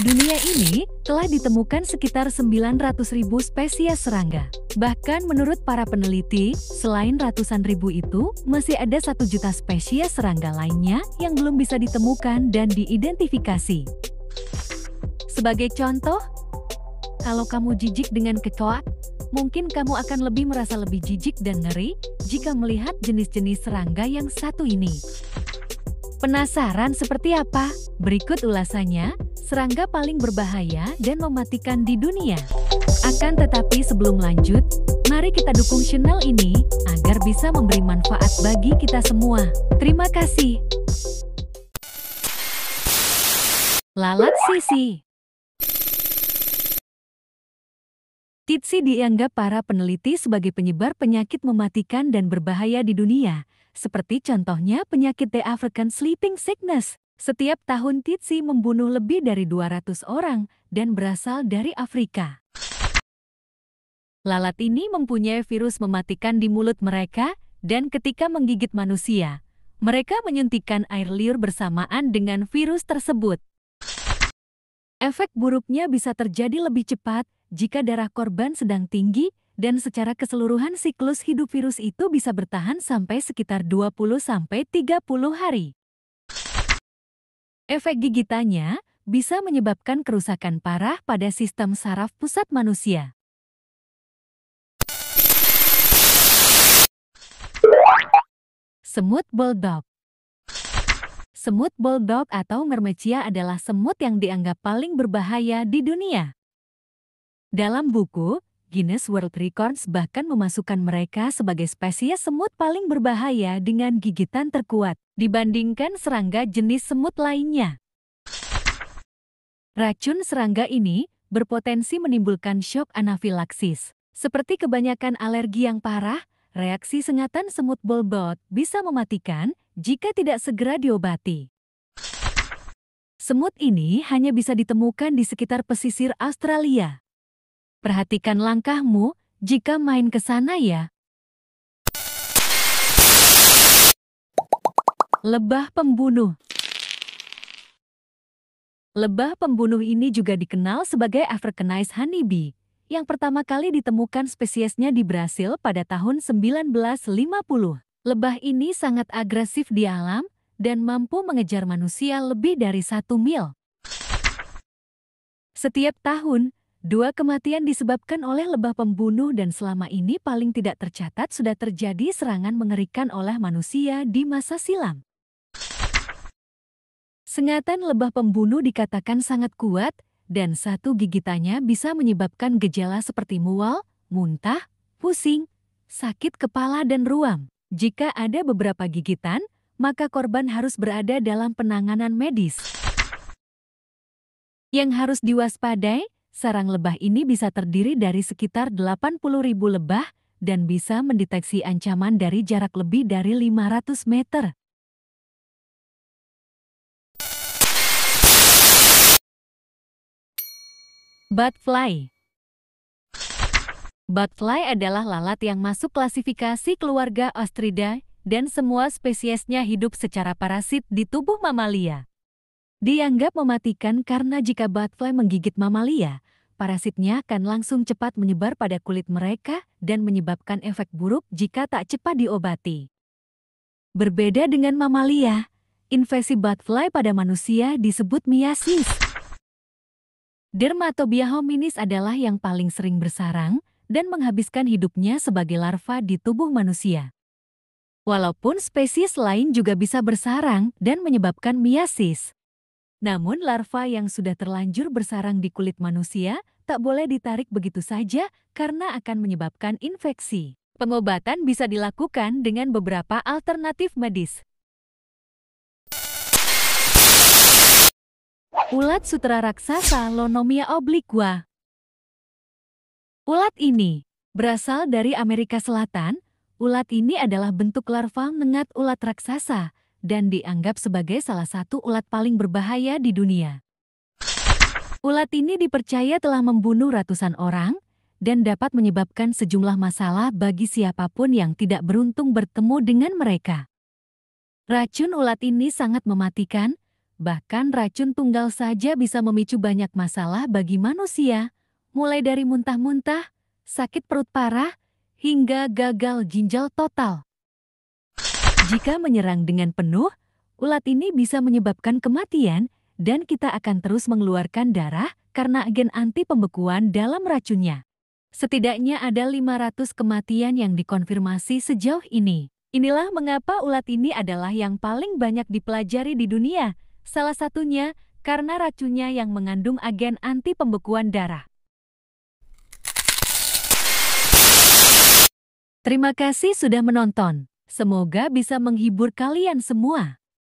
dunia ini, telah ditemukan sekitar 900.000 spesies serangga. Bahkan menurut para peneliti, selain ratusan ribu itu, masih ada satu juta spesies serangga lainnya yang belum bisa ditemukan dan diidentifikasi. Sebagai contoh, kalau kamu jijik dengan kecoak, mungkin kamu akan lebih merasa lebih jijik dan ngeri jika melihat jenis-jenis serangga yang satu ini. Penasaran seperti apa? Berikut ulasannya, serangga paling berbahaya dan mematikan di dunia. Akan tetapi sebelum lanjut, mari kita dukung channel ini agar bisa memberi manfaat bagi kita semua. Terima kasih. Lalat sisi Titsi dianggap para peneliti sebagai penyebar penyakit mematikan dan berbahaya di dunia, seperti contohnya penyakit The African Sleeping Sickness. Setiap tahun Titsi membunuh lebih dari 200 orang dan berasal dari Afrika. Lalat ini mempunyai virus mematikan di mulut mereka dan ketika menggigit manusia, mereka menyuntikkan air liur bersamaan dengan virus tersebut. Efek buruknya bisa terjadi lebih cepat jika darah korban sedang tinggi, dan secara keseluruhan siklus hidup virus itu bisa bertahan sampai sekitar 20-30 hari. Efek gigitannya bisa menyebabkan kerusakan parah pada sistem saraf pusat manusia. Semut bulldog Semut bulldog atau mermecia adalah semut yang dianggap paling berbahaya di dunia. Dalam buku, Guinness World Records bahkan memasukkan mereka sebagai spesies semut paling berbahaya dengan gigitan terkuat dibandingkan serangga jenis semut lainnya. Racun serangga ini berpotensi menimbulkan shock anafilaksis. Seperti kebanyakan alergi yang parah, reaksi sengatan semut bolbot bisa mematikan jika tidak segera diobati. Semut ini hanya bisa ditemukan di sekitar pesisir Australia. Perhatikan langkahmu jika main ke sana ya. Lebah pembunuh Lebah pembunuh ini juga dikenal sebagai Africanized honeybee, yang pertama kali ditemukan spesiesnya di Brasil pada tahun 1950. Lebah ini sangat agresif di alam dan mampu mengejar manusia lebih dari satu mil. Setiap tahun, Dua kematian disebabkan oleh lebah pembunuh dan selama ini paling tidak tercatat sudah terjadi serangan mengerikan oleh manusia di masa silam. Sengatan lebah pembunuh dikatakan sangat kuat dan satu gigitannya bisa menyebabkan gejala seperti mual, muntah, pusing, sakit kepala dan ruam. Jika ada beberapa gigitan, maka korban harus berada dalam penanganan medis. Yang harus diwaspadai, sarang lebah ini bisa terdiri dari sekitar 80.000 lebah dan bisa mendeteksi ancaman dari jarak lebih dari 500 meter. Butterfly Butterfly adalah lalat yang masuk klasifikasi keluarga Ostridae dan semua spesiesnya hidup secara parasit di tubuh mamalia. Dianggap mematikan karena jika butterfly menggigit mamalia, parasitnya akan langsung cepat menyebar pada kulit mereka dan menyebabkan efek buruk jika tak cepat diobati. Berbeda dengan mamalia, infeksi butterfly pada manusia disebut miasis. Dermatobia hominis adalah yang paling sering bersarang dan menghabiskan hidupnya sebagai larva di tubuh manusia. Walaupun spesies lain juga bisa bersarang dan menyebabkan miasis. Namun larva yang sudah terlanjur bersarang di kulit manusia tak boleh ditarik begitu saja karena akan menyebabkan infeksi. Pengobatan bisa dilakukan dengan beberapa alternatif medis. Ulat sutra raksasa Lonomia obliqua Ulat ini berasal dari Amerika Selatan. Ulat ini adalah bentuk larva mengat ulat raksasa dan dianggap sebagai salah satu ulat paling berbahaya di dunia. Ulat ini dipercaya telah membunuh ratusan orang dan dapat menyebabkan sejumlah masalah bagi siapapun yang tidak beruntung bertemu dengan mereka. Racun ulat ini sangat mematikan, bahkan racun tunggal saja bisa memicu banyak masalah bagi manusia, mulai dari muntah-muntah, sakit perut parah, hingga gagal ginjal total. Jika menyerang dengan penuh, ulat ini bisa menyebabkan kematian dan kita akan terus mengeluarkan darah karena agen anti pembekuan dalam racunnya. Setidaknya ada 500 kematian yang dikonfirmasi sejauh ini. Inilah mengapa ulat ini adalah yang paling banyak dipelajari di dunia, salah satunya karena racunnya yang mengandung agen anti pembekuan darah. Terima kasih sudah menonton. Semoga bisa menghibur kalian semua.